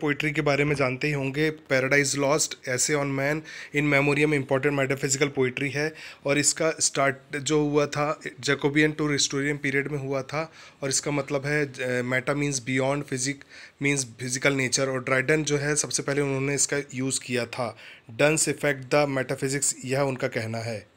poetry के बारे में जानते ही होंगे Paradise Lost Essay on Man In Memoriam important metaphysical poetry है और इसका स्टार्ट जो हुआ था जैकोबियन टू रिस्टोरियन पीरियड में हुआ था और इसका मतलब है meta means beyond physic means physical nature और ड्राइडन जो है सबसे पहले उन्होंने इसका यूज़ किया था डंस इफेक्ट द मेटाफिजिक्स यह उनका कहना है